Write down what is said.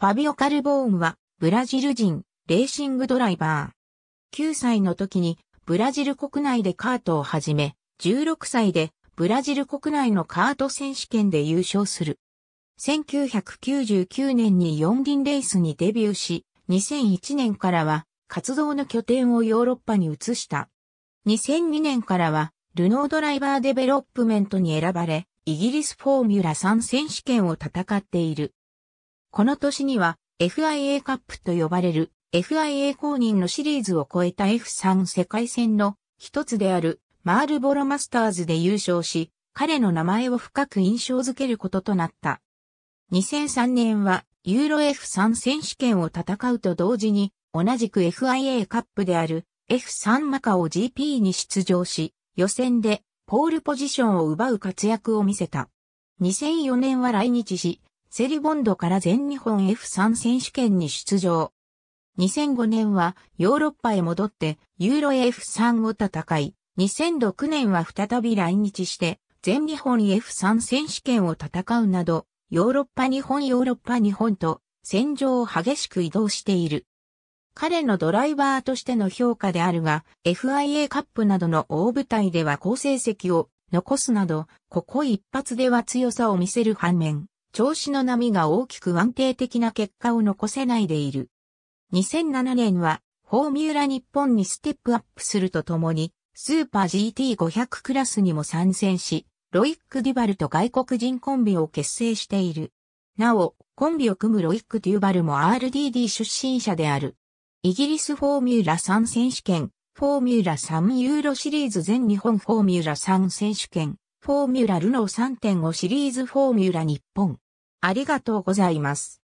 ファビオ・カルボーンは、ブラジル人、レーシングドライバー。9歳の時に、ブラジル国内でカートを始め、16歳で、ブラジル国内のカート選手権で優勝する。1999年に四輪レースにデビューし、2001年からは、活動の拠点をヨーロッパに移した。2002年からは、ルノードライバーデベロップメントに選ばれ、イギリスフォーミュラ3選手権を戦っている。この年には FIA カップと呼ばれる FIA 公認のシリーズを超えた F3 世界戦の一つであるマールボロマスターズで優勝し、彼の名前を深く印象づけることとなった。2003年はユーロ F3 選手権を戦うと同時に同じく FIA カップである F3 マカオ GP に出場し、予選でポールポジションを奪う活躍を見せた。2004年は来日し、セリボンドから全日本 F3 選手権に出場。2005年はヨーロッパへ戻ってユーロ F3 を戦い、2006年は再び来日して全日本 F3 選手権を戦うなど、ヨーロッパ日本ヨーロッパ日本と戦場を激しく移動している。彼のドライバーとしての評価であるが、FIA カップなどの大舞台では好成績を残すなど、ここ一発では強さを見せる反面、調子の波が大きく安定的な結果を残せないでいる。2007年は、フォーミュラ日本にステップアップするとともに、スーパー GT500 クラスにも参戦し、ロイック・デュバルと外国人コンビを結成している。なお、コンビを組むロイック・デュバルも RDD 出身者である。イギリスフォーミュラ3選手権、フォーミュラ3ユーロシリーズ全日本フォーミュラ3選手権、フォーミュラルノー3.5シリーズフォーミュラ日本。ありがとうございます。